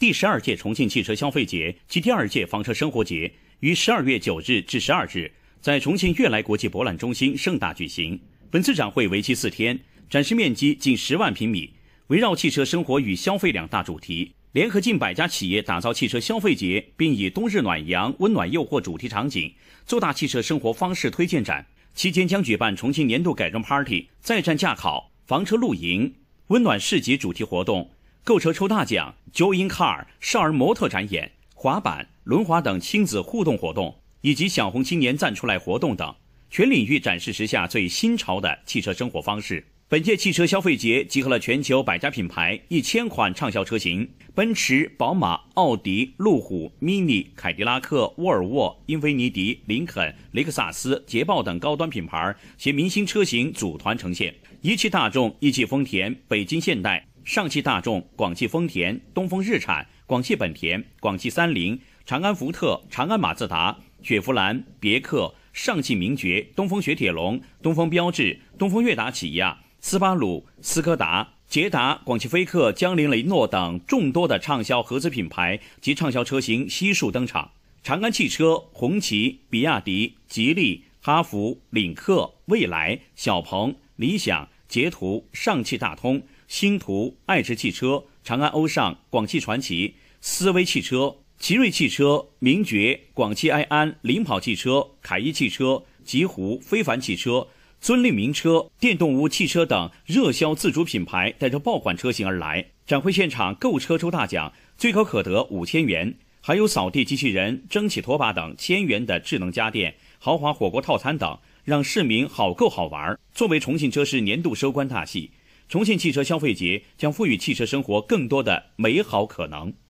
第十二届重庆汽车消费节及第二届房车生活节于十二月九日至十二日在重庆悦来国际博览中心盛大举行。本次展会为期四天，展示面积近十万平米，围绕汽车生活与消费两大主题，联合近百家企业打造汽车消费节，并以“冬日暖阳，温暖诱惑”主题场景，做大汽车生活方式推荐展。期间将举办重庆年度改装 Party、再战驾考、房车露营、温暖市集主题活动。购车抽大奖，Join Car 少儿模特展演、滑板、轮滑等亲子互动活动，以及小红青年站出来活动等，全领域展示时下最新潮的汽车生活方式。本届汽车消费节集合了全球百家品牌、一千款畅销车型，奔驰、宝马、奥迪、路虎、Mini、凯迪拉克、沃尔沃、英菲尼迪、林肯、雷克萨斯、捷豹等高端品牌携明星车型组团呈现。一汽大众、一汽丰田、北京现代。上汽大众、广汽丰田、东风日产、广汽本田、广汽三菱、长安福特、长安马自达、雪佛兰、别克、上汽名爵、东风雪铁龙、东风标致、东风悦达起亚、斯巴鲁、斯柯达、捷达、广汽菲克、江铃雷诺等众多的畅销合资品牌及畅销车型悉数登场。长安汽车、红旗、比亚迪、吉利、哈弗、领克、蔚来、小鹏、理想、捷途、上汽大通。星途、爱驰汽车、长安欧尚、广汽传祺、思威汽车、奇瑞汽车、名爵、广汽埃安、领跑汽车、凯翼汽车、极狐、非凡汽车、尊利名车、电动屋汽车等热销自主品牌带着爆款车型而来。展会现场购车抽大奖，最高可得五千元，还有扫地机器人、蒸汽拖把等千元的智能家电、豪华火锅套餐等，让市民好购好玩。作为重庆车市年度收官大戏。重庆汽车消费节将赋予汽车生活更多的美好可能。